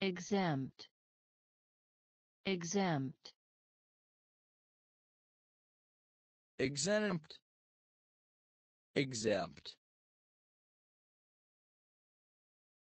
exempt exempt exempt exempt